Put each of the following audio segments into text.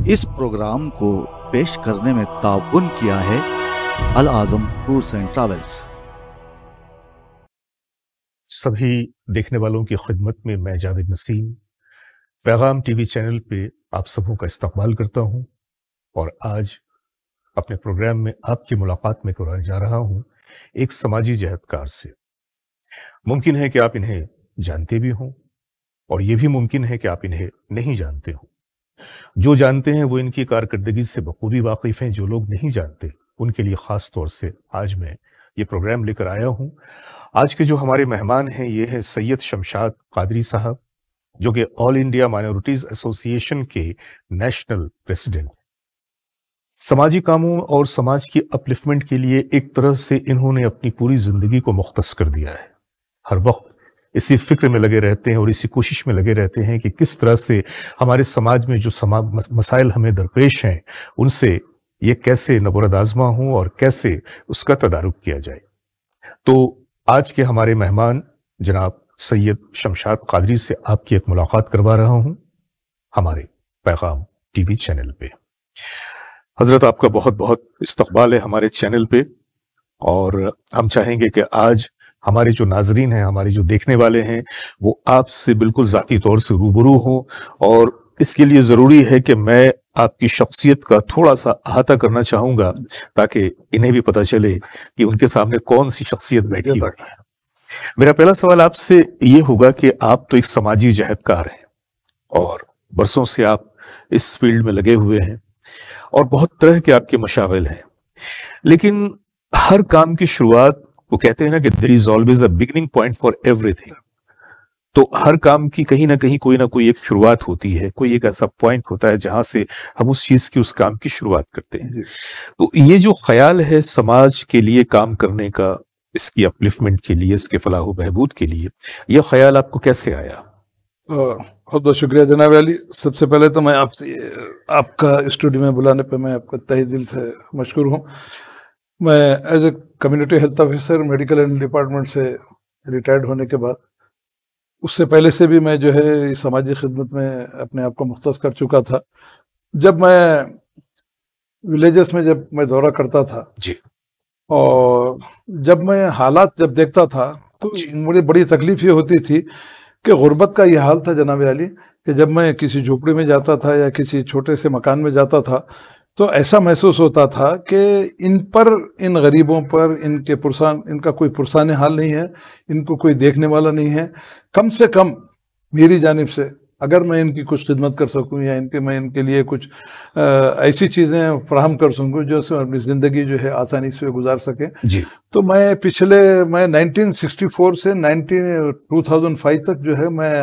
इस प्रोग्राम को पेश करने में ताउन किया है Al Azam tours and travels सभी देखने वालों की खिदमत में मैं जावेद नसीम पैगाम टीवी चैनल पे आप सबों का इस्तेमाल करता हूं और आज अपने प्रोग्राम में आपकी मुलाकात में कराने जा रहा हूं एक समाजी जहतकार से मुमकिन है कि आप इन्हें जानते भी हों और यह भी मुमकिन है कि आप इन्हें नहीं जानते हो जो जानते हैं वो इनकी कारकर्दगी से बखूबी वाकिफ हैं जो लोग नहीं जानते उनके लिए ख़ास तौर से आज मैं ये प्रोग्राम लेकर आया हूं आज के जो हमारे मेहमान हैं ये हैं सैयद शमशाद कादरी साहब जो कि ऑल इंडिया माइनॉरिटीज़ एसोसिएशन के नेशनल प्रेसिडेंट समाजी कामों और समाज की अपलिफ्टमेंट के लिए एक तरह से इन्होंने अपनी पूरी जिंदगी को मुख्तस कर दिया है हर वक्त इसी फिक्र में लगे रहते हैं और इसी कोशिश में लगे रहते हैं कि किस तरह से हमारे समाज में जो समा मसाइल हमें दरपेश हैं उनसे ये कैसे नबरदाजमा हों और कैसे उसका तदारुक किया जाए तो आज के हमारे मेहमान जनाब सैयद शमशाद कादरी से आपकी एक मुलाकात करवा रहा हूं हमारे पैगाम टीवी चैनल पर हजरत आपका बहुत बहुत इस्तबाल है हमारे चैनल पे और हम चाहेंगे कि आज हमारे जो नाजरीन हैं हमारे जो देखने वाले हैं वो आपसे बिल्कुल ज़ाती तौर से रूबरू हों और इसके लिए ज़रूरी है कि मैं आपकी शख्सियत का थोड़ा सा अहाता करना चाहूँगा ताकि इन्हें भी पता चले कि उनके सामने कौन सी शख्सियत बैठी है मेरा पहला सवाल आपसे ये होगा कि आप तो एक समाजी जहदकार हैं और बरसों से आप इस फील्ड में लगे हुए हैं और बहुत तरह के आपके मशाविल हैं लेकिन हर काम की शुरुआत वो कहते हैं ना कि there is always a beginning point for everything तो हर काम की कहीं ना कहीं कोई ना कोई एक शुरुआत होती है कोई एक ऐसा पॉइंट होता है जहां से हम उस चीज की उस काम की शुरुआत करते हैं तो ये जो ख्याल है समाज के लिए काम करने का इसकी अपलिफ्टमेंट के लिए इसके फलाह बहबूद के लिए यह ख्याल आपको कैसे आया बहुत बहुत शुक्रिया जनाब अली सबसे पहले तो मैं आपसे आपका स्टूडियो में बुलाने पर मैं आपका तहे दिल से मशहूर हूँ मैं as a community health officer medical and department से रिटायर्ड होने के बाद उससे पहले से भी मैं जो है समाजी खिदमत में अपने आप को मुख्त कर चुका था जब मैं विलेजेस में जब मैं दौरा करता था जी और जब मैं हालात जब देखता था तो मुझे बड़ी तकलीफ ये होती थी कि गुर्बत का यह हाल था जनाब अली कि जब मैं किसी झोपड़ी में जाता था या किसी छोटे से मकान में जाता था तो ऐसा महसूस होता था कि इन पर इन गरीबों पर इनके पुरसान इनका कोई पुरसान हाल नहीं है इनको कोई देखने वाला नहीं है कम से कम मेरी जानब से अगर मैं इनकी कुछ खिदमत कर सकूं या इनके मैं इनके लिए कुछ आ, ऐसी चीज़ें फ्राहम कर सकूं जो से अपनी ज़िंदगी जो है आसानी से गुजार सकें तो मैं पिछले मैं 1964 से 19 2005 तक जो है मैं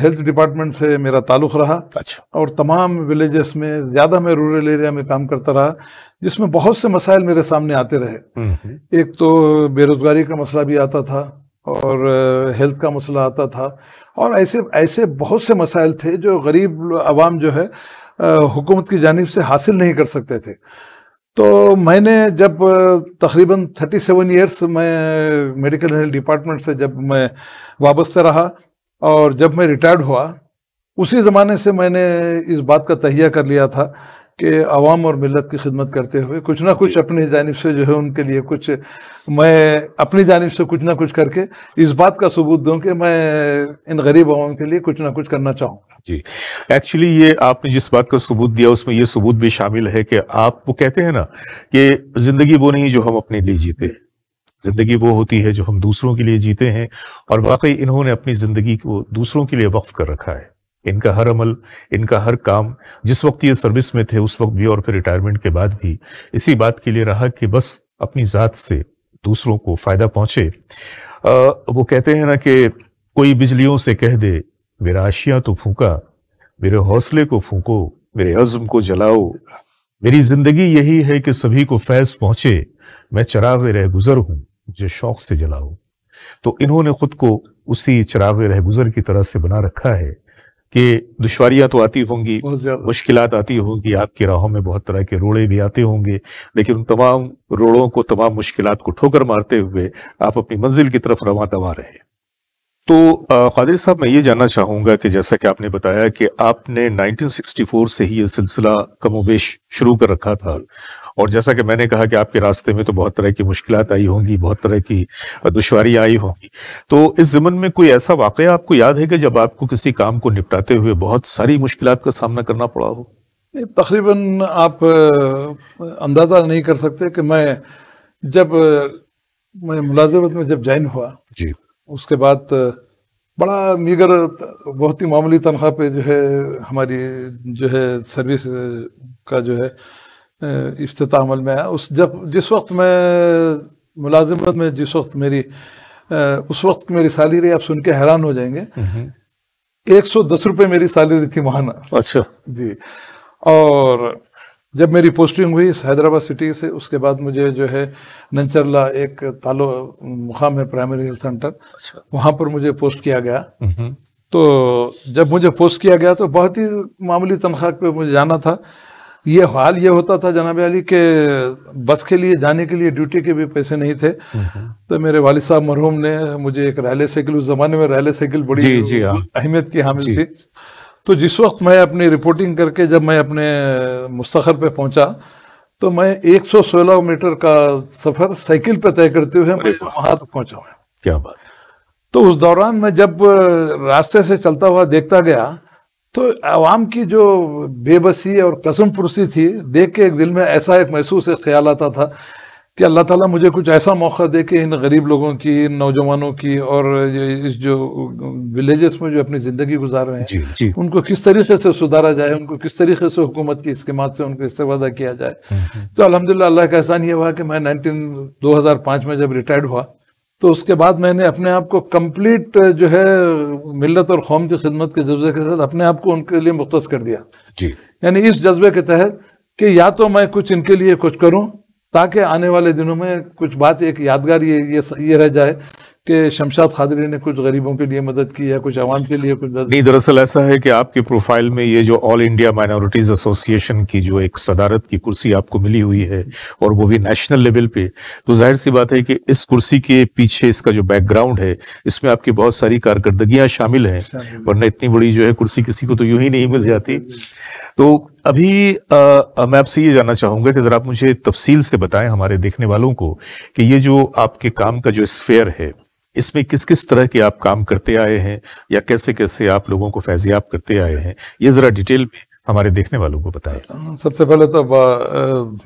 हेल्थ डिपार्टमेंट से मेरा ताल्लुक़ रहा अच्छा और तमाम विलेजेस में ज़्यादा मैं रूरल एरिया में काम करता रहा जिसमें बहुत से मसाइल मेरे सामने आते रहे हम्म, हम्म। एक तो बेरोज़गारी का मसला भी आता था और हेल्थ का मसला आता था और ऐसे ऐसे बहुत से मसाइल थे जो गरीब आवाम जो है हुकूमत की जानब से हासिल नहीं कर सकते थे तो मैंने जब तकरीबन 37 सेवन ईयर्स मैं मेडिकल हेल्थ डिपार्टमेंट से जब मैं वाबस्ता रहा और जब मैं रिटायर्ड हुआ उसी ज़माने से मैंने इस बात का तहिया कर लिया था कि आवाम और मिलत की खिदमत करते हुए कुछ ना कुछ अपनी जानब से जो है उनके लिए कुछ मैं अपनी जानब से कुछ ना कुछ करके इस बात का सबूत दूँ कि मैं इन गरीब आवाम के लिए कुछ ना कुछ करना चाहूँगा जी एक्चुअली ये आपने जिस बात का सबूत दिया उसमें ये सबूत भी शामिल है कि आप वो कहते हैं ना कि जिंदगी वो नहीं जो हम अपने लिए जीते जिंदगी वो होती है जो हम दूसरों के लिए जीते हैं और वाकई इन्होंने अपनी जिंदगी को दूसरों के लिए वक्फ कर रखा है इनका हर अमल इनका हर काम जिस वक्त ये सर्विस में थे उस वक्त भी और फिर रिटायरमेंट के बाद भी इसी बात के लिए रहा कि बस अपनी ज़ात से दूसरों को फ़ायदा पहुंचे आ, वो कहते हैं ना कि कोई बिजलियों से कह दे मेरा आशिया तो फूका मेरे हौसले को फूको मेरे अजम को जलाओ मेरी जिंदगी यही है कि सभी को फैज पहुंचे मैं चरावे रह गुजर हूं मुझे शौक से जलाओ तो इन्होंने खुद को उसी चरावे रह गुजर की तरह से बना रखा है कि दुश्वारियां तो आती होंगी मुश्किल आती होंगी आपकी राहों में बहुत तरह के रोड़े भी आते होंगे लेकिन उन तमाम रोड़ों को तमाम मुश्किल को ठोकर मारते हुए आप अपनी मंजिल की तरफ रवा दवा रहे तो खादिर साहब मैं ये जानना चाहूंगा कि जैसा कि आपने बताया कि आपने 1964 से ही ये सिलसिला कमोबेश शुरू कर रखा था और जैसा कि मैंने कहा कि आपके रास्ते में तो बहुत तरह की मुश्किल आई होंगी बहुत तरह की दुशारियाँ आई होंगी तो इस ज़मन में कोई ऐसा वाक़ आपको याद है कि जब आपको किसी काम को निपटाते हुए बहुत सारी मुश्किल का सामना करना पड़ा हो तकरीबन आप अंदाज़ा नहीं कर सकते कि मैं जब मैं मुलाजमत में जब ज्वाइन हुआ जी उसके बाद बड़ा मीगर बहुत ही मामूली तनख्वाह पे जो है हमारी जो है सर्विस का जो है अफ्तामल में आया उस जब जिस वक्त मैं मुलाजमत में जिस वक्त मेरी उस वक्त मेरी सैलरी आप सुन के हैरान हो जाएंगे हम्म। एक सौ दस रुपये मेरी सैलरी थी महाना अच्छा जी और जब मेरी पोस्टिंग हुई हैदराबाद सिटी से उसके बाद मुझे जो है नंचरला एक तालो मुकाम है प्राइमरी हेल्थ सेंटर अच्छा। वहाँ पर मुझे पोस्ट किया गया हम्म। तो जब मुझे पोस्ट किया गया तो बहुत ही मामूली तनख्वाह पे मुझे जाना था ये हाल ये होता था जनाब अली के बस के लिए जाने के लिए ड्यूटी के भी पैसे नहीं थे तो मेरे वालिद साहब मरहूम ने मुझे एक रैले साइकिल उस जमाने में रैले साइकिल बड़ी जी, जी, हाँ। अहमियत की हामिल थी तो जिस वक्त मैं अपनी रिपोर्टिंग करके जब मैं अपने मुस्तखर पे पहुंचा तो मैं 116 मीटर का सफर साइकिल पे तय करते हुए वहां तक पहुंचा हुआ क्या बात तो उस दौरान मैं जब रास्ते से चलता हुआ देखता गया तो आवाम की जो बेबसी और कसम पुरसी थी देख के एक दिल में ऐसा एक महसूस एक ख्याल आता था कि अल्लाह ताला मुझे कुछ ऐसा मौका दे कि इन गरीब लोगों की इन नौजवानों की और इस जो विलेजेस में जो अपनी ज़िंदगी गुजार रहे हैं जी, जी। उनको किस तरीके से सुधारा जाए उनको किस तरीके से हुकूमत की इसके माध्यम से उनको इस्तेवादा किया जाए हम्म, हम्म। तो अलहमदिल्ला अल्लाह का एहसान ये हुआ कि मैं नाइनटीन दो हज़ार पाँच में जब रिटायर्ड हुआ तो उसके बाद मैंने अपने आप को कम्प्लीट जो है मिलत और कौम की खिदमत के जज्बे के साथ अपने आप को उनके लिए मुख्त कर दिया जी यानी इस जज्बे के तहत कि या तो मैं कुछ इनके लिए कुछ करूं ताकि आने वाले दिनों में कुछ बात एक यादगार ये ये, ये रह जाए कि शमशाद खादरी ने कुछ गरीबों के लिए मदद की है कुछ आवाम के लिए कुछ मदद नहीं दरअसल ऐसा है कि आपके प्रोफाइल में ये जो ऑल इंडिया माइनॉरिटीज एसोसिएशन की जो एक सदारत की कुर्सी आपको मिली हुई है और वो भी नेशनल लेवल पे तो जाहिर सी बात है कि इस कुर्सी के पीछे इसका जो बैकग्राउंड है इसमें आपकी बहुत सारी कारकर्दगियां शामिल हैं वरना इतनी बड़ी जो है कुर्सी किसी को तो यूं ही नहीं मिल जाती तो अभी आ, मैं आपसे ये जानना चाहूंगा कि जरा आप मुझे तफसील से बताएं हमारे देखने वालों को कि ये जो आपके काम का जो स्फेयर है इसमें किस किस तरह के आप काम करते आए हैं या कैसे कैसे आप लोगों को फैजियाब करते आए हैं ये ज़रा डिटेल में हमारे देखने वालों को बताया सबसे पहले तो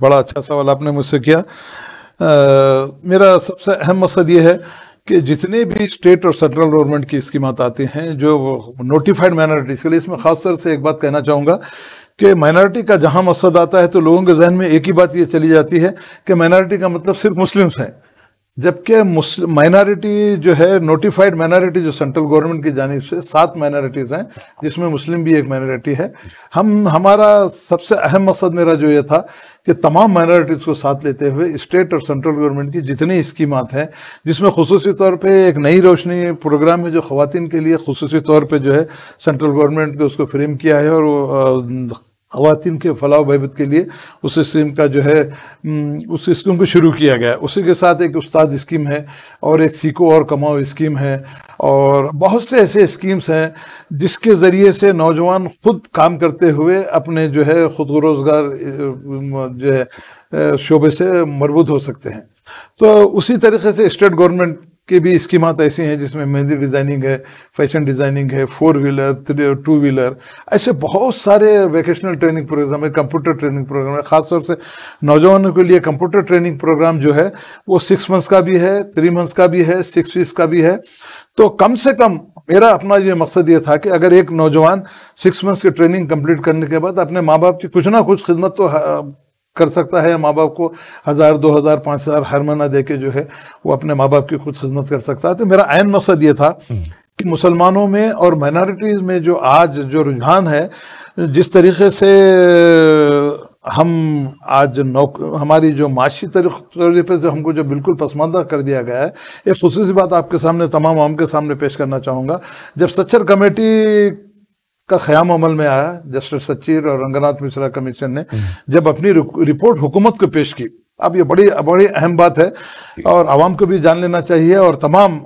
बड़ा अच्छा सवाल आपने मुझसे किया आ, मेरा सबसे अहम मकसद ये है कि जितने भी स्टेट और सेंट्रल गवर्नमेंट की स्कीम आती हैं जो नोटिफाइड माइनॉरिटीज़ के लिए इसमें ख़ास तौर से एक बात कहना चाहूँगा कि माइनॉरिटी का जहाँ मकसद आता है तो लोगों के जहन में एक ही बात ये चली जाती है कि माइनॉरिटी का मतलब सिर्फ मुस्लिम्स हैं जबकि माइनॉरिटी जो है नोटिफाइड माइनॉरिटी जो सेंट्रल गवर्नमेंट की जानब से सात माइनॉरिटीज़ हैं जिसमें मुस्लिम भी एक माइनॉरिटी है हम हमारा सबसे अहम मकसद मेरा जो ये था कि तमाम माइनॉरिटीज़ को साथ लेते हुए स्टेट और सेंट्रल गवर्नमेंट की जितनी स्कीमत हैं जिसमें खसूस तौर पर एक नई रोशनी प्रोग्राम है जो खुवान के लिए खसूस तौर पर जो है सेंट्रल गवर्नमेंट ने उसको फ्रेम किया है और खातिन के फलाह बहबत के लिए उस स्कीम का जो है उस स्कीम को शुरू किया गया उसी के साथ एक उस्ताद स्कीम है और एक सीखो और कमाओ स्कीम है और बहुत से ऐसे स्कीम्स हैं जिसके ज़रिए से नौजवान खुद काम करते हुए अपने जो है खुद रोज़गार जो है शोबे से मरबूत हो सकते हैं तो उसी तरीके से स्टेट गवर्नमेंट के भी स्कीमात ऐसे हैं जिसमें मेहंदी डिज़ाइनिंग है फैशन डिज़ाइनिंग है four wheeler three two wheeler ऐसे बहुत सारे वोकेशनल ट्रेनिंग प्रोग्राम है कंप्यूटर ट्रेनिंग प्रोग्राम है ख़ासतौर से नौजवानों के लिए कंप्यूटर ट्रेनिंग प्रोग्राम जो है वो सिक्स मंथ्स का भी है थ्री मंथ्स का भी है सिक्स वीक्स का भी है तो कम से कम मेरा अपना ये मकसद ये था कि अगर एक नौजवान सिक्स मंथ्स की ट्रेनिंग कंप्लीट करने के बाद अपने माँ बाप की कुछ ना कुछ खिदमत तो हाँ, कर सकता है माँ बाप को हज़ार दो हज़ार पाँच हज़ार हर महीना दे के जो है वो अपने माँ बाप की खुद खिदमत कर सकता है तो मेरा आयन मकसद ये था हम्म। कि मुसलमानों में और माइनॉरिटीज़ में जो आज जो रुझान है जिस तरीके से हम आज नौक हमारी जो माशी तरीके जो हमको जो बिल्कुल पसमानदा कर दिया गया है एक खसूस बात आपके सामने तमाम आम के सामने पेश करना चाहूँगा जब सच्चर कमेटी का ख्याम अमल में आया जस्टिस सचिर और रंगनाथ मिश्रा कमीशन ने जब अपनी रिपोर्ट हुकूमत को पेश की अब ये बड़ी बड़ी अहम बात है और आवाम को भी जान लेना चाहिए और तमाम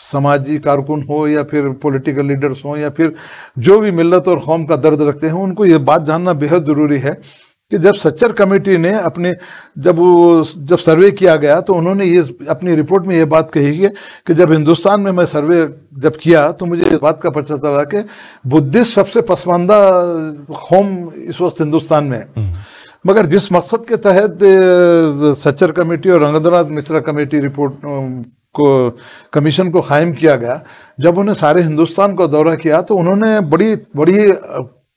समाजी कारकुन हो या फिर पॉलिटिकल लीडर्स हो या फिर जो भी मिलत और कौम का दर्द रखते हैं उनको ये बात जानना बेहद ज़रूरी है कि जब सच्चर कमेटी ने अपने जब जब सर्वे किया गया तो उन्होंने ये अपनी रिपोर्ट में ये बात कही है कि जब हिंदुस्तान में मैं सर्वे जब किया तो मुझे इस बात का पता चला कि बुद्धिस्ट सबसे पसमानदा होम इस वक्त हिंदुस्तान में है मगर जिस मकसद के तहत सच्चर कमेटी और रंगनाथ मिश्रा कमेटी रिपोर्ट को कमीशन को कायम किया गया जब उन्हें सारे हिंदुस्तान का दौरा किया तो उन्होंने बड़ी बड़ी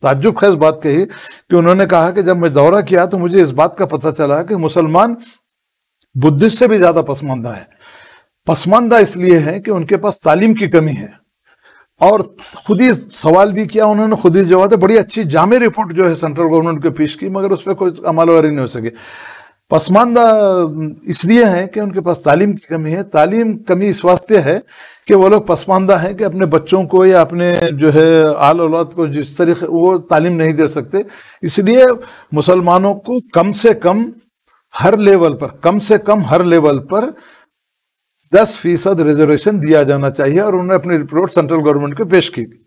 ताजुब खैज बात कही कि उन्होंने कहा कि जब मैं दौरा किया तो मुझे इस बात का पता चला कि मुसलमान बुद्धिस्ट से भी ज़्यादा पसमानदा है पसमानदा इसलिए है कि उनके पास तालीम की कमी है और खुद ही सवाल भी किया उन्होंने खुद ही जवाब बड़ी अच्छी जामे रिपोर्ट जो है सेंट्रल गवर्नमेंट को पेश की मगर उस पर कोई अमलवारी नहीं हो सके पसमानदा इसलिए हैं कि उनके पास तालीम की कमी है तालीम कमी इस वास्ते है कि वो लोग पसमानदा हैं कि अपने बच्चों को या अपने जो है आल औलाद को जिस तरीके वो तालीम नहीं दे सकते इसलिए मुसलमानों को कम से कम हर लेवल पर कम से कम हर लेवल पर दस फीसद रिजर्वेशन दिया जाना चाहिए और उन्होंने अपनी रिपोर्ट सेंट्रल गवर्नमेंट को पेश की थी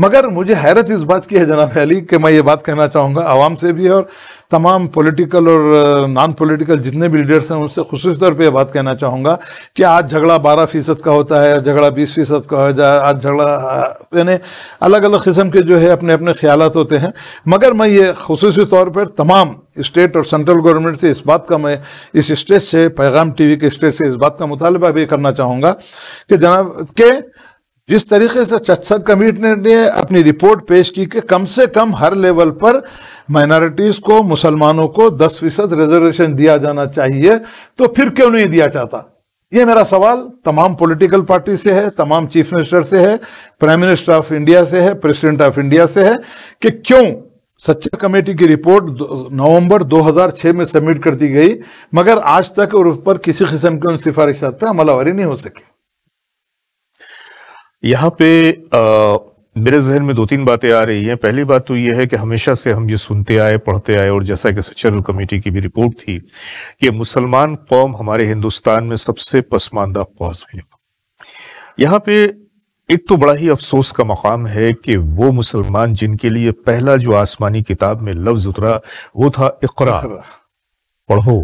मगर मुझे हैरत इस बात की है जनाब अली कि मैं ये बात कहना चाहूँगा आवाम से भी और तमाम पॉलिटिकल और नॉन पॉलिटिकल जितने भी लीडर्स हैं उनसे खसूस तौर पे ये बात कहना चाहूँगा कि आज झगड़ा बारह फीसद का होता है झगड़ा बीस फीसद का हो जाए आज झगड़ा यानी अलग अलग किस्म के जो है अपने अपने ख्याल होते हैं मगर मैं ये खसूस तौर पर तमाम स्टेट और सेंट्रल गवर्नमेंट से इस बात का मैं इस स्टेज से पैगाम टी के स्टेज से इस बात का मुतालबा भी करना चाहूँगा कि जनाब के जिस तरीके से छत्सद कमेटी ने अपनी रिपोर्ट पेश की कि कम से कम हर लेवल पर माइनॉरिटीज़ को मुसलमानों को 10 फीसद रिजर्वेशन दिया जाना चाहिए तो फिर क्यों नहीं दिया जाता ये मेरा सवाल तमाम पॉलिटिकल पार्टी से है तमाम चीफ मिनिस्टर से है प्राइम मिनिस्टर ऑफ इंडिया से है प्रेसिडेंट ऑफ इंडिया से है कि क्यों सच्चा कमेटी की रिपोर्ट नवंबर 2006 में सबमिट कर दी गई मगर आज तक और उस पर किसी किस्म की उन सिफारिशात पर अमलावरी नहीं हो सकी यहाँ पे आ, मेरे जहन में दो तीन बातें आ रही हैं पहली बात तो ये है कि हमेशा से हम ये सुनते आए पढ़ते आए और जैसा कि सचरल कमेटी की भी रिपोर्ट थी कि मुसलमान कौम हमारे हिंदुस्तान में सबसे पसमानदा कौज है यहाँ पे एक तो बड़ा ही अफसोस का मकाम है कि वो मुसलमान जिनके लिए पहला जो आसमानी किताब में लफ्ज उतरा वो था इकरा पढ़ो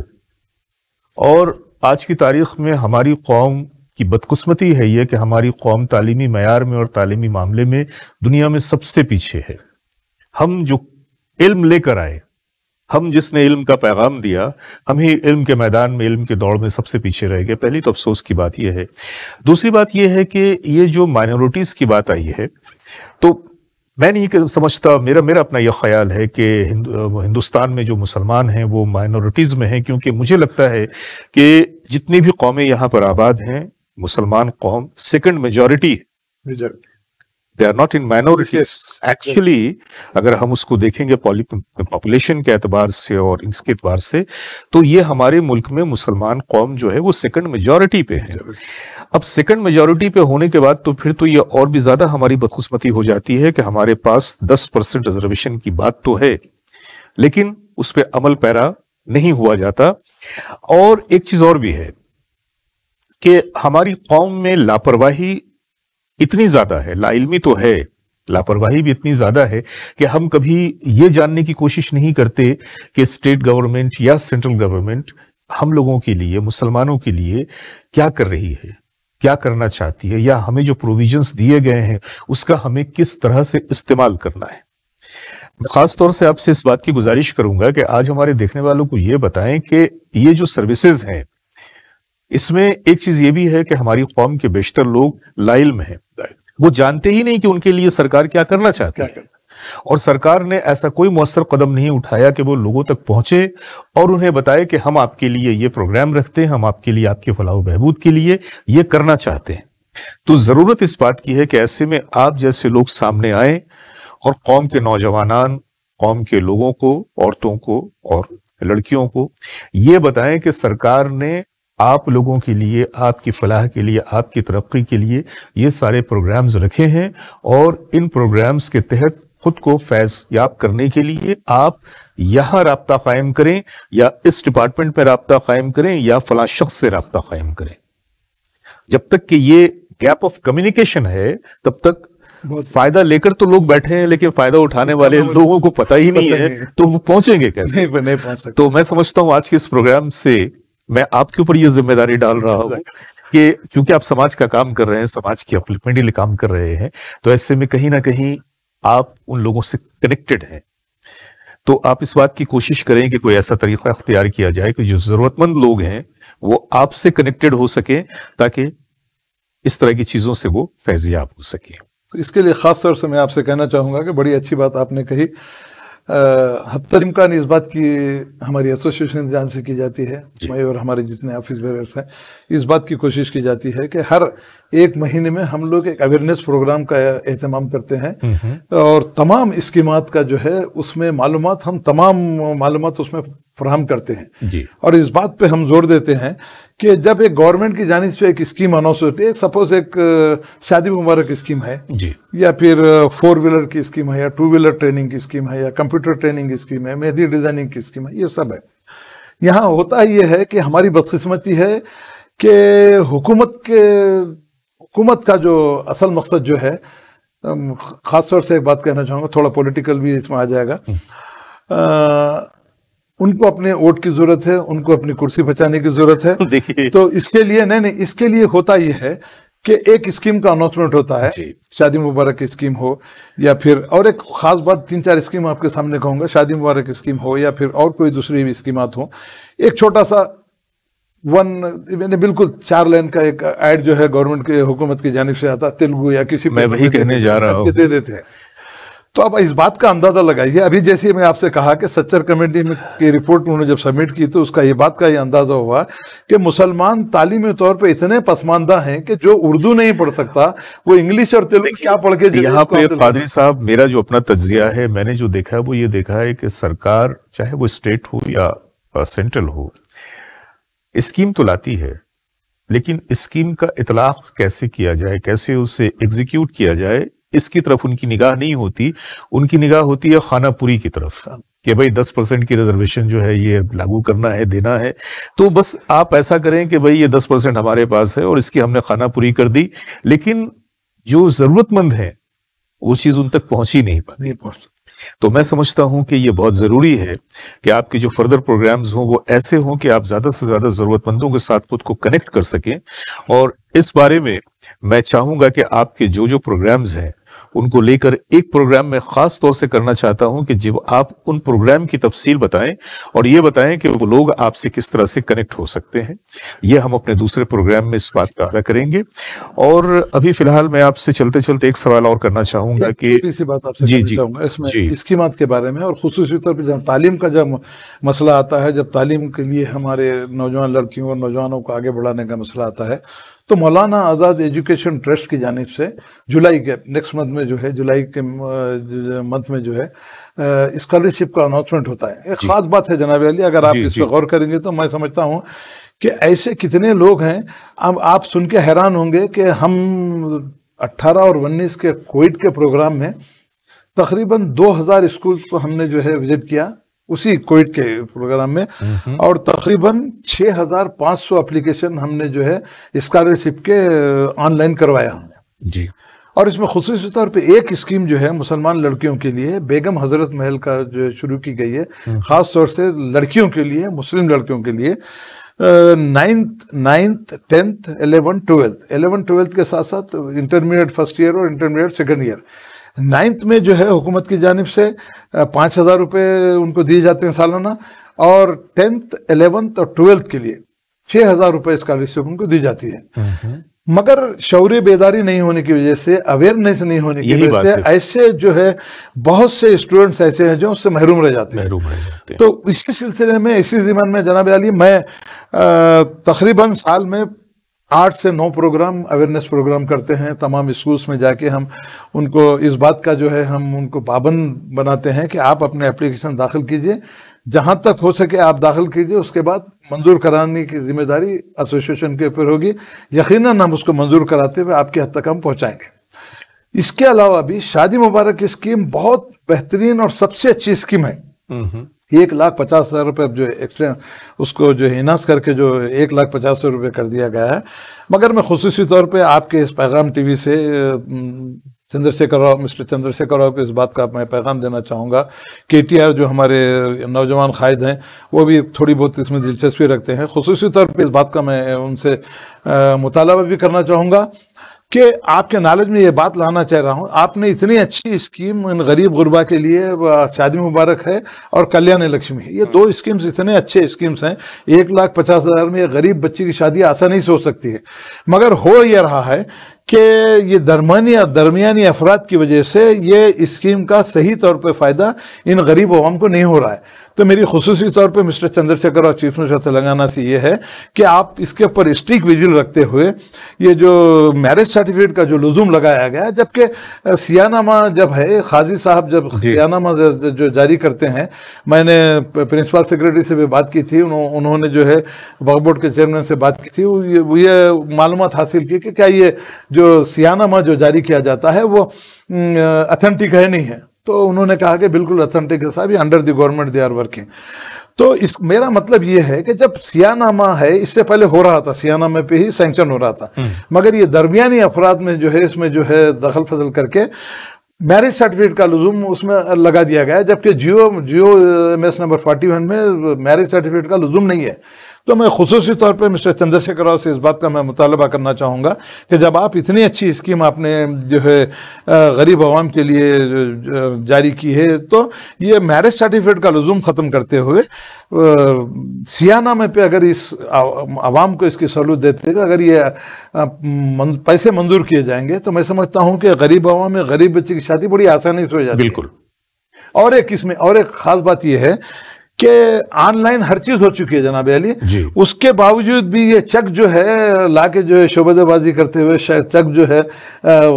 और आज की तारीख में हमारी कौम कि बदकस्मती है यह कि हमारी कौम तालीमी मैार में और तालीमी मामले में दुनिया में सबसे पीछे है हम जो इल्म लेकर आए हम जिसने इल्म का पैगाम दिया हम ही इल्म के मैदान में इल्म के दौड़ में सबसे पीछे रह गए पहली तो अफसोस की बात यह है दूसरी बात यह है कि ये जो माइनॉरिटीज़ की बात आई है तो मैं नहीं समझता मेरा मेरा अपना यह ख्याल है कि हिंदु, हिंदुस्तान में जो मुसलमान हैं वो माइनॉरिटीज़ में हैं क्योंकि मुझे लगता है कि जितनी भी कौमें यहाँ पर आबाद हैं मुसलमान कौम सेकंड मेजोरिटी है they are not in minority actually अगर हम उसको देखेंगे पॉपुलेशन के एतबार से और इसके एतबार से तो ये हमारे मुल्क में मुसलमान कौम जो है वो सेकंड मेजोरिटी पे है अब सेकंड मेजोरिटी पे होने के बाद तो फिर तो ये और भी ज्यादा हमारी बदकस्मती हो जाती है कि हमारे पास दस परसेंट रिजर्वेशन की बात तो है लेकिन उस पर अमल पैरा नहीं हुआ जाता और एक चीज और भी है कि हमारी कौम में लापरवाही इतनी ज्यादा है लाइलमी तो है लापरवाही भी इतनी ज्यादा है कि हम कभी ये जानने की कोशिश नहीं करते कि स्टेट गवर्नमेंट या सेंट्रल गवर्नमेंट हम लोगों के लिए मुसलमानों के लिए क्या कर रही है क्या करना चाहती है या हमें जो प्रोविजंस दिए गए हैं उसका हमें किस तरह से इस्तेमाल करना है खास तौर से आपसे इस बात की गुजारिश करूंगा कि आज हमारे देखने वालों को ये बताएं कि ये जो सर्विसेज हैं इसमें एक चीज ये भी है कि हमारी कौम के बेशतर लोग लाइल में हैं वो जानते ही नहीं कि उनके लिए सरकार क्या करना चाहती है और सरकार ने ऐसा कोई मौसर कदम नहीं उठाया कि वो लोगों तक पहुंचे और उन्हें बताए कि हम आपके लिए ये प्रोग्राम रखते हैं हम आपके लिए आपके फलाह बहबूद के लिए ये करना चाहते हैं तो जरूरत इस बात की है कि ऐसे में आप जैसे लोग सामने आए और कौम के नौजवान कौम के लोगों को औरतों को और लड़कियों को ये बताएं कि सरकार ने आप लोगों के लिए आपकी फलाह के लिए आपकी तरक्की के लिए ये सारे प्रोग्राम्स रखे हैं और इन प्रोग्राम्स के तहत खुद को फैज याब करने के लिए आप यहाँ रबता कायम करें या इस डिपार्टमेंट में रबता कायम करें या फला शख्स से रबता कायम करें जब तक कि ये गैप ऑफ कम्युनिकेशन है तब तक फायदा लेकर तो लोग बैठे हैं लेकिन फायदा उठाने वाले लोगों को पता ही नहीं पता है तो वो पहुंचेंगे कैसे नहीं, पहुंच सकते तो मैं समझता हूं आज के इस प्रोग्राम से मैं आपके ऊपर ये जिम्मेदारी डाल रहा हूँ कि क्योंकि आप समाज का काम कर रहे हैं समाज की अपलिपमेंट के लिए काम कर रहे हैं तो ऐसे में कहीं ना कहीं आप उन लोगों से कनेक्टेड हैं तो आप इस बात की कोशिश करें कि कोई ऐसा तरीका अख्तियार किया जाए कि जो जरूरतमंद लोग हैं वो आपसे कनेक्टेड हो सके ताकि इस तरह की चीजों से वो फैजियाब हो सके तो इसके लिए खास तौर से मैं आपसे कहना चाहूंगा कि बड़ी अच्छी बात आपने कही हफ्तर इस बात की हमारी एसोसिएशन जान से की जाती है मैं और हमारे जितने ऑफिस बेरर्स हैं इस बात की कोशिश की जाती है कि हर एक महीने में हम लोग एक अवेयरनेस प्रोग्राम का अहतमाम करते हैं और तमाम स्कीमत का जो है उसमें मालूम हम तमाम मालूम उसमें फ्राहम करते हैं और इस बात पे हम जोर देते हैं कि जब एक गवर्नमेंट की जानी से एक स्कीम अनाउंस होती है सपोज एक शादी मुबारक स्कीम है जी या फिर फोर व्हीलर की स्कीम है या टू व्हीलर ट्रेनिंग की स्कीम है या कंप्यूटर ट्रेनिंग की स्कीम है मेहंदी डिजाइनिंग की स्कीम है ये सब है यहाँ होता यह है कि हमारी बदकिस्मती है कि हुकूमत के हुकूमत का जो असल मकसद जो है ख़ास तौर से एक बात कहना चाहूँगा थोड़ा पॉलिटिकल भी इसमें आ जाएगा हम्म। उनको अपने वोट की जरूरत है उनको अपनी कुर्सी बचाने की जरूरत है तो इसके लिए नहीं नहीं इसके लिए होता यह है कि एक स्कीम का अनाउंसमेंट होता है शादी मुबारक की स्कीम हो या फिर और एक खास बात तीन चार स्कीम आपके सामने कहूंगा शादी मुबारक स्कीम हो या फिर और कोई दूसरी भी स्कीम हो एक छोटा सा वन मैंने बिल्कुल चार लाइन का एक एड जो है गवर्नमेंट के हुकूमत की जानब से आता तेलुगु या किसी मैं वही कहने जा रहा हूँ दे देते हैं तो आप इस बात का अंदाज़ा लगाइए अभी जैसे मैं आपसे कहा कि सच्चर कमेटी की रिपोर्ट उन्होंने जब सबमिट की तो उसका ये बात का ये अंदाज़ा हुआ कि मुसलमान तालीमी तौर पे इतने पसमानदा हैं कि जो उर्दू नहीं पढ़ सकता वो इंग्लिश और तेलुगु क्या पढ़ के यहाँ पे पादरी साहब मेरा जो अपना तजिया है मैंने जो देखा है वो ये देखा है कि सरकार चाहे वो स्टेट हो या सेंट्रल हो स्कीम तो लाती है लेकिन स्कीम का इतलाक कैसे किया जाए कैसे उसे एग्जीक्यूट किया जाए इसकी तरफ उनकी निगाह नहीं होती उनकी निगाह होती है खानापुरी की तरफ कि भाई दस परसेंट की रिजर्वेशन जो है ये लागू करना है देना है तो बस आप ऐसा करें कि भाई ये दस परसेंट हमारे पास है और इसकी हमने खाना पूरी कर दी लेकिन जो जरूरतमंद है वो चीज उन तक पहुंच ही नहीं पाती तो मैं समझता हूं कि ये बहुत जरूरी है कि आपके जो फर्दर प्रोग्राम्स हों वो ऐसे हों कि आप ज्यादा से ज्यादा जरूरतमंदों के साथ खुद को कनेक्ट कर सकें और इस बारे में मैं चाहूंगा कि आपके जो जो प्रोग्राम्स हैं उनको लेकर एक प्रोग्राम में खास तौर से करना चाहता हूं कि जब आप उन प्रोग्राम की तफसील बताएं और ये बताएं कि वो लोग आपसे किस तरह से कनेक्ट हो सकते हैं ये हम अपने दूसरे प्रोग्राम में इस बात का अदा करेंगे और अभी फिलहाल मैं आपसे चलते चलते एक सवाल और करना चाहूंगा कि बात आपसे जी जी इसमें बात के बारे में और खसूस तौर पर जहाँ तालीम का जब मसला आता है जब तालीम के लिए हमारे नौजवान लड़कियों और नौजवानों को आगे बढ़ाने का मसला आता है तो मौलाना आज़ाद एजुकेशन ट्रस्ट की जानब से जुलाई के नेक्स्ट मंथ में जो है जुलाई के मंथ में जो है स्कॉलरशिप का अनाउंसमेंट होता है एक ख़ास बात है जनाब अली अगर आप इस पर गौर करेंगे तो मैं समझता हूँ कि ऐसे कितने लोग हैं अब आप सुन के हैरान होंगे कि हम 18 और 19 के कोविड के प्रोग्राम में तकरीबन 2000 स्कूल्स को हमने जो है विजिट किया उसी कोविड के प्रोग्राम में और तकरीबन 6,500 एप्लीकेशन हमने जो है स्कॉलरशिप के ऑनलाइन करवाया हमने जी और इसमें खसूस तौर पे एक स्कीम जो है मुसलमान लड़कियों के लिए बेगम हजरत महल का जो है शुरू की गई है हम्म। ख़ास तौर से लड़कियों के लिए मुस्लिम लड़कियों के लिए ninth ninth tenth eleven twelfth eleven twelfth के साथ साथ इंटरमीडिएट फर्स्ट ईयर और इंटरमीडिएट सेकेंड ईयर नाइन्थ में जो है हुकूमत की जानब से पाँच हज़ार रुपये उनको दिए जाते हैं सालाना और टेंथ एलेवंथ और ट्वेल्थ के लिए छः हज़ार रुपये स्कॉलरशिप उनको दी जाती है मगर शौर्य बेदारी नहीं होने की वजह से अवेयरनेस नहीं होने की वजह से ऐसे जो है बहुत से स्टूडेंट्स ऐसे हैं जो उससे महरूम रह जाते हैं तो इसी सिलसिले में इसी जिमन में जनाब अली मैं तकरीबन साल में आठ से नौ प्रोग्राम अवेयरनेस प्रोग्राम करते हैं तमाम स्कूल्स में जाके हम उनको इस बात का जो है हम उनको पाबंद बनाते हैं कि आप अपने एप्लीकेशन दाखिल कीजिए जहाँ तक हो सके आप दाखिल कीजिए उसके बाद मंजूर कराने की जिम्मेदारी एसोसिएशन के ऊपर होगी यकीन हम उसको मंजूर कराते हुए आपके हद तक हम पहुँचाएंगे इसके अलावा भी शादी मुबारक स्कीम बहुत बेहतरीन और सबसे अच्छी स्कीम है हम्म, हम्म। एक लाख पचास हज़ार रुपये जो एक्सटेंड उसको जो इनास करके जो एक लाख पचास हज़ार रुपये कर दिया गया है मगर मैं खसूस तौर पर आपके इस पैगाम टी वी से चंद्रशेखर राव मिस्टर चंद्रशेखर राव को इस बात का मैं पैगाम देना चाहूँगा के टी आर जो हमारे नौजवान कायद हैं वो भी थोड़ी बहुत इसमें दिलचस्पी रखते हैं खसूसी तौर पर इस बात का मैं उनसे मुतालबा भी करना चाहूँगा कि आपके नॉलेज में ये बात लाना चाह रहा हूँ आपने इतनी अच्छी स्कीम इन गरीब गुरबा के लिए शादी मुबारक है और कल्याण लक्ष्मी है ये हाँ। दो स्कीम्स इतने अच्छे स्कीम्स हैं एक लाख पचास हज़ार में ये गरीब बच्ची की शादी आसानी से हो सकती है मगर हो यह रहा है कि ये दरमानी और दरमियानी अफराद की वजह से ये स्कीम का सही तौर पर फ़ायदा इन गरीब अवाम को नहीं हो रहा है तो मेरी खसूसी तौर पर मिस्टर चंद्रशेखर और चीफ मिनिस्टर तेलंगाना से ये है कि आप इसके ऊपर स्ट्रिक विजिल रखते हुए ये जो मैरिज सर्टिफिकेट का जो लुजूम लगाया गया है जबकि सियानामा जब है खाजी साहब जब सियानामा जो जारी करते हैं मैंने प्रिंसिपल सेक्रेटरी से भी बात की थी उन्होंने जो है वक्फ बोर्ड के चेयरमैन से बात की थी ये, ये मालूम हासिल की कि क्या ये जो सियानामा जो जारी किया जाता है वो अथेंटिक है नहीं है तो उन्होंने कहा कि बिल्कुल रतन टेकर साहब ये under the government they are working तो इस मेरा मतलब ये है कि जब सियानामा है इससे पहले हो रहा था सियानामा पे ही सेंक्शन हो रहा था हम्म। मगर ये दरमियानी अफराद में जो है इसमें जो है दखल फजल करके मैरिज सर्टिफिकेट का लजूम उसमें लगा दिया गया है जबकि GO GO M S number forty one में मैरिज सर्टिफिकेट का लजूम नहीं है तो मैं खसूस तौर पर मिस्टर चंद्रशेखर राव से इस बात का मैं मुतालबा करना चाहूँगा कि जब आप इतनी अच्छी स्कीम आपने जो है गरीब आवाम के लिए जारी की है तो ये मैरिज सर्टिफिकेट का लजूम ख़त्म करते हुए सियानामे पे अगर इस आवाम को इसकी सहूलत देते अगर ये पैसे मंजूर किए जाएंगे तो मैं समझता हूँ कि गरीब आवाम में गरीब बच्चे की शादी बड़ी आसानी से हो जाती है बिल्कुल और एक इसमें और एक ख़ास बात यह है कि ऑनलाइन हर चीज हो चुकी है जनाब अली उसके बावजूद भी ये चक जो है लाके जो है शोबेबाजी करते हुए चक जो है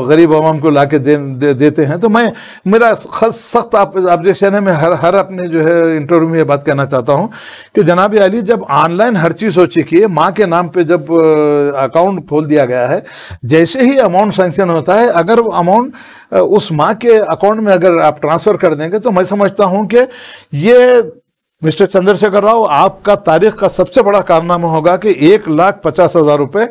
गरीब आवाम को लाके दे, दे, देते हैं तो मैं मेरा सख्त ऑब्जेक्शन है मैं हर हर अपने जो है इंटरव्यू में ये बात कहना चाहता हूँ कि जनाब अली जब ऑनलाइन हर चीज़ हो चुकी है माँ के नाम पर जब अकाउंट खोल दिया गया है जैसे ही अमाउंट सेंक्शन होता है अगर वो अमाउंट उस माँ के अकाउंट में अगर आप ट्रांसफ़र कर देंगे तो मैं समझता हूँ कि ये मिस्टर चंद्रशेखर राव आपका तारीख का सबसे बड़ा कारनामा होगा कि एक लाख पचास हजार रुपए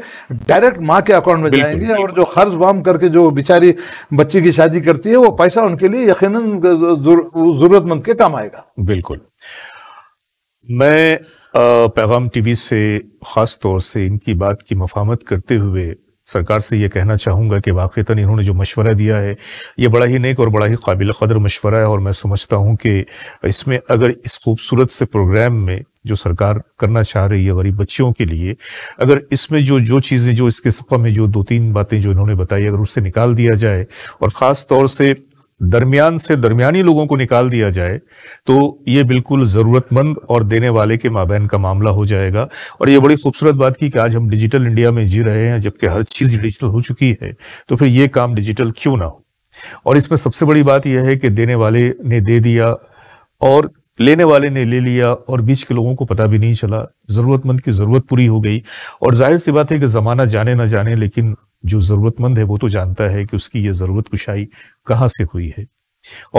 डायरेक्ट माँ के अकाउंट में जाएंगे और जो खर्च वाम करके जो बिचारी बच्ची की शादी करती है वो पैसा उनके लिए यकीन जरूरतमंद के काम आएगा बिल्कुल मैं पैगाम टीवी से ख़ास तौर से इनकी बात की मफामत करते हुए सरकार से ये कहना चाहूँगा कि वाक़ता इन्होंने जो मशवरा दिया है ये बड़ा ही नेक और बड़ा ही काबिल कदर मशवरा है और मैं समझता हूँ कि इसमें अगर इस खूबसूरत से प्रोग्राम में जो सरकार करना चाह रही है गरीब बच्चियों के लिए अगर इसमें जो जो चीज़ें जो इसके सफ़ा में जो दो तीन बातें जो इन्होंने बताई अगर उससे निकाल दिया जाए और ख़ास तौर से दरमियान से दरमियानी लोगों को निकाल दिया जाए तो ये बिल्कुल ज़रूरतमंद और देने वाले के माबेन का मामला हो जाएगा और ये बड़ी खूबसूरत बात की कि आज हम डिजिटल इंडिया में जी रहे हैं जबकि हर चीज़ डिजिटल हो चुकी है तो फिर ये काम डिजिटल क्यों ना हो और इसमें सबसे बड़ी बात यह है कि देने वाले ने दे दिया और लेने वाले ने ले लिया और बीच के लोगों को पता भी नहीं चला जरूरतमंद की जरूरत पूरी हो गई और जाहिर सी बात है कि जमाना जाने ना जाने लेकिन जो जरूरतमंद है वो तो जानता है कि उसकी ये जरूरत कुशाई कहाँ से हुई है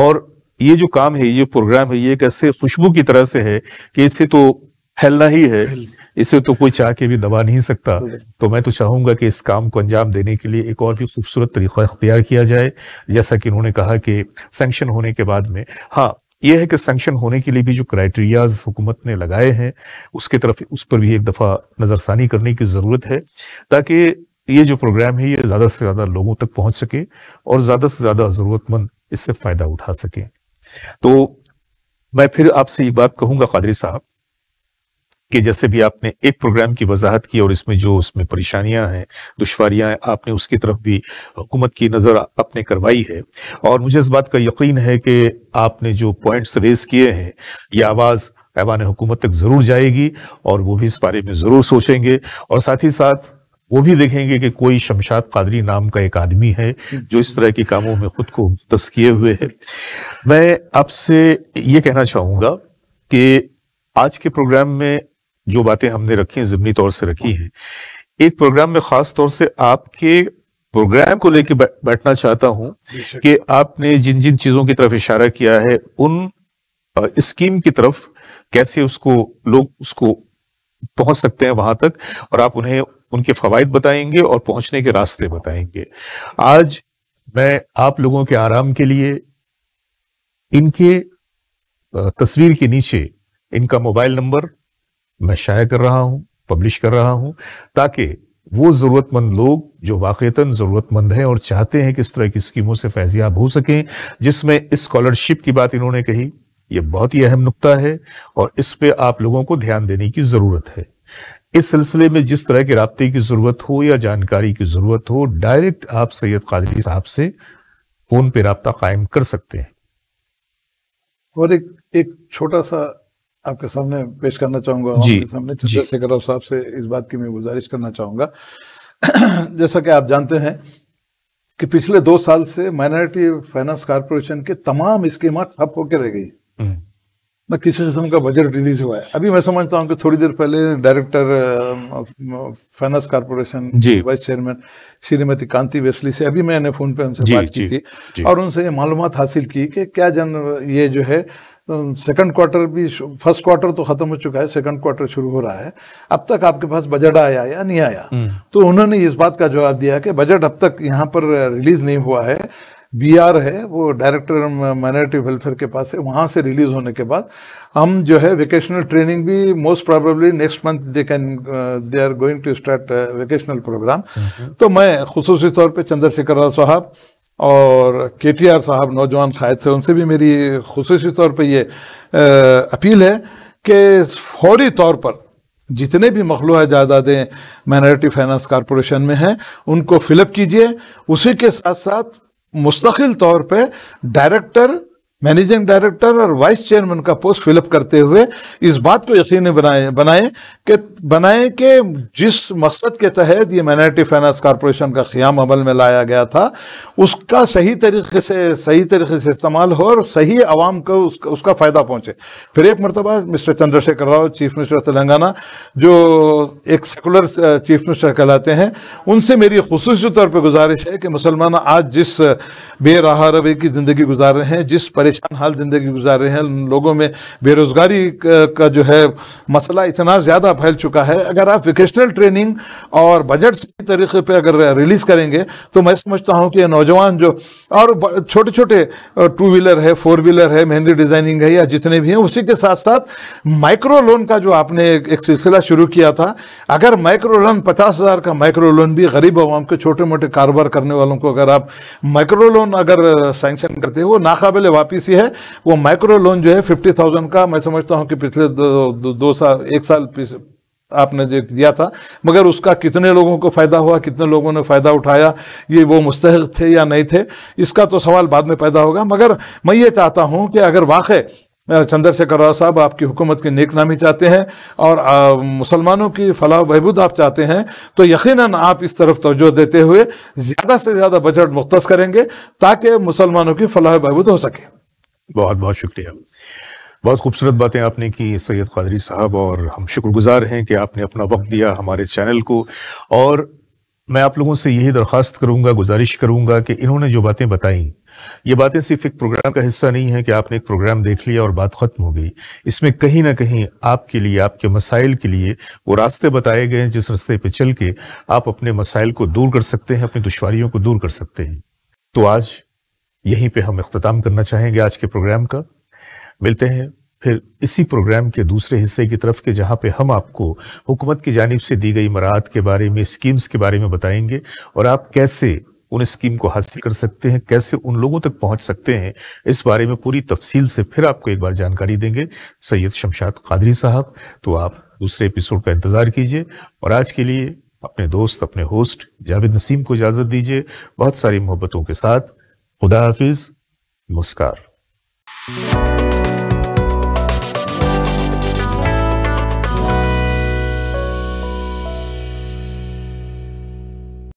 और ये जो काम है ये जो प्रोग्राम है ये एक ऐसे खुशबू की तरह से है कि इसे तो फैलना ही है इसे तो कोई चाह के भी दबा नहीं सकता तो मैं तो चाहूंगा कि इस काम को अंजाम देने के लिए एक और भी खूबसूरत तरीका अख्तियार किया जाए जैसा कि उन्होंने कहा कि सेंक्शन होने के बाद में हाँ यह है कि सेंक्शन होने के लिए भी जो क्राइटेरियाज हुकूमत ने लगाए हैं उसके तरफ उस पर भी एक दफ़ा नज़रसानी करने की ज़रूरत है ताकि ये जो प्रोग्राम है ये ज़्यादा से ज़्यादा लोगों तक पहुँच सके और ज़्यादा से ज़्यादा ज़रूरतमंद इससे फ़ायदा उठा सकें तो मैं फिर आपसे ये बात कहूँगा कादरी साहब कि जैसे भी आपने एक प्रोग्राम की वजाहत की और इसमें जो उसमें परेशानियां हैं दुशारियाँ हैं आपने उसकी तरफ भी हुकूमत की नज़र आपने करवाई है और मुझे इस बात का यकीन है कि आपने जो पॉइंट्स रेज किए हैं ये आवाज़ ऐवान हुकूमत तक ज़रूर जाएगी और वो भी इस बारे में ज़रूर सोचेंगे और साथ ही साथ वो भी देखेंगे कि कोई शमशाद कादरी नाम का एक आदमी है जो इस तरह के कामों में खुद को मुख्तस किए हुए है मैं आपसे ये कहना चाहूँगा कि आज के प्रोग्राम में जो बातें हमने रखी हैं जिमनी तौर से रखी हैं एक प्रोग्राम में खास तौर से आपके प्रोग्राम को लेकर बैठना चाहता हूं कि आपने जिन जिन चीजों की तरफ इशारा किया है उन स्कीम की तरफ कैसे उसको लोग उसको पहुंच सकते हैं वहां तक और आप उन्हें उनके फवायद बताएंगे और पहुंचने के रास्ते बताएंगे आज मैं आप लोगों के आराम के लिए इनके तस्वीर के नीचे इनका मोबाइल नंबर मैं शाया कर रहा हूं पब्लिश कर रहा हूं ताकि वो ज़रूरतमंद लोग जो वाक़ता ज़रूरतमंद हैं और चाहते हैं कि इस तरह की स्कीमों से फैजियाब हो सकें जिसमें स्कॉलरशिप की बात इन्होंने कही ये बहुत ही अहम नुकता है और इस पर आप लोगों को ध्यान देने की ज़रूरत है इस सिलसिले में जिस तरह के रबते की ज़रूरत हो या जानकारी की ज़रूरत हो डायरेक्ट आप सैयद कादरी साहब से फ़ोन पे रबता कायम कर सकते हैं और एक एक छोटा सा आपके सामने पेश करना चाहूंगा आपके सामने चंद्रशेखर राव साहब से इस बात की मैं गुजारिश करना चाहूंगा जैसा कि आप जानते हैं कि पिछले दो साल से माइनॉरिटी फाइनेंस कारपोरेशन के तमाम स्कीम ठप होकर रह गई हम्म। ना किसी किस्म का बजट रिलीज हुआ है अभी मैं समझता हूँ कि थोड़ी देर पहले director finance corporation vice chairman Shrimati Kanti Wesley से अभी मैंने फोन पे उनसे बात की थी और उनसे ये मालूम हासिल की कि क्या जन ये जो है सेकंड क्वार्टर भी फर्स्ट क्वार्टर तो खत्म हो चुका है सेकंड क्वार्टर शुरू हो रहा है अब तक आपके पास बजट आया या नहीं आया हम्म। तो उन्होंने इस बात का जवाब दिया कि बजट अब तक यहाँ पर रिलीज नहीं हुआ है बीआर है वो डायरेक्टर माइनॉरिटी वेलफेयर के पास है वहाँ से रिलीज होने के बाद हम जो है वेकेशनल ट्रेनिंग भी most probably next month they can they are going to start vocational program तो मैं खसूस तौर पे चंद्रशेखर राव साहब और के टी आर साहब नौजवान कायद से उनसे भी मेरी खसूस तौर पर ये अपील है कि फौरी तौर पर जितने भी मखलू जायदादें माइनॉरिटी फाइनेंस कॉरपोरेशन में हैं उनको फिलअप कीजिए उसी के साथ साथ मुस्तकिल तौर पर डायरेक्टर मैनेजिंग डायरेक्टर और वाइस चेयरमैन का पोस्ट फिलअप करते हुए इस बात को यकीन बनाए बनाएं कि बनाएं कि जिस मकसद के तहत ये माइनॉरिटी फाइनेंस कॉरपोरेशन का क़्याम अमल में लाया गया था उसका सही तरीके से सही तरीके से इस्तेमाल हो और सही आवाम को उसका, उसका फ़ायदा पहुँचे फिर एक मरतबा mister Chandrashekar Rao chief minister Telangana जो एक सेकुलर चीफ मिनिस्टर कहलाते हैं उनसे मेरी खसूस तौर पर गुजारिश है कि मुसलमान आज जिस बेराह रवे की ज़िंदगी गुजार रहे हैं जिस परेशान हाल ज़िंदगी गुजार रहे हैं लोगों में बेरोज़गारी का जो है मसला इतना ज़्यादा फैल चुका है अगर आप वोकेशनल ट्रेनिंग और बजट सही तरीके पर अगर रिलीज़ करेंगे तो मैं समझता हूँ कि नौजवान जो और छोटे छोटे टू व्हीलर है फोर व्हीलर है मेहंदी डिज़ाइनिंग है या जितने भी हैं उसी के साथ साथ माइक्रो लोन का जो आपने एक सिलसिला शुरू किया था अगर माइक्रो लोन पचास हज़ार का माइक्रो लोन भी गरीब आवाम के छोटे मोटे कारोबार करने वालों को अगर आप माइक्रो लोन अगर सेंक्शन करते हो नाकबिल वापिस पॉलिसी है वो माइक्रो लोन जो है फिफ्टी थाउजेंड का मैं समझता हूँ कि पिछले दो, दो, दो साल एक साल आपने जो दिया था मगर उसका कितने लोगों को फ़ायदा हुआ कितने लोगों ने फ़ायदा उठाया ये वो मुस्तहक थे या नहीं थे इसका तो सवाल बाद में पैदा होगा मगर मैं ये चाहता हूँ कि अगर वाक़ चंद्रशेखर राव साहब आपकी हुकूमत की नेकनामी चाहते हैं और मुसलमानों की फलाह बहबूद आप चाहते हैं तो यकीनन आप इस तरफ तोजह देते हुए ज़्यादा से ज़्यादा बजट मुख्त करेंगे ताकि मुसलमानों की फलाह बहबूद हो सके बहुत बहुत शुक्रिया बहुत खूबसूरत बातें आपने की सैयद कादरी साहब और हम शुक्रगुजार हैं कि आपने अपना वक्त दिया हमारे चैनल को और मैं आप लोगों से यही दरख्वास्त करूंगा गुजारिश करूंगा कि इन्होंने जो बातें बताई ये बातें सिर्फ एक प्रोग्राम का हिस्सा नहीं है कि आपने एक प्रोग्राम देख लिया और बात खत्म हो गई इसमें कहीं ना कहीं आपके लिए आपके मसाइल के लिए वो रास्ते बताए गए हैं जिस रास्ते पे चल के आप अपने मसाइल को दूर कर सकते हैं अपनी दुशारियों को दूर कर सकते हैं तो आज यहीं पे हम अख्ताम करना चाहेंगे आज के प्रोग्राम का मिलते हैं फिर इसी प्रोग्राम के दूसरे हिस्से की तरफ के जहाँ पे हम आपको हुकूमत की जानब से दी गई मराहत के बारे में स्कीम्स के बारे में बताएंगे और आप कैसे उन स्कीम को हासिल कर सकते हैं कैसे उन लोगों तक पहुँच सकते हैं इस बारे में पूरी तफसील से फिर आपको एक बार जानकारी देंगे सैयद शमशाद कादरी साहब तो आप दूसरे एपिसोड का इंतज़ार कीजिए और आज के लिए अपने दोस्त अपने होस्ट जावेद नसीम को इजाज़त दीजिए बहुत सारी मोहब्बतों के साथ खुदा हाफिज़ मुस्कार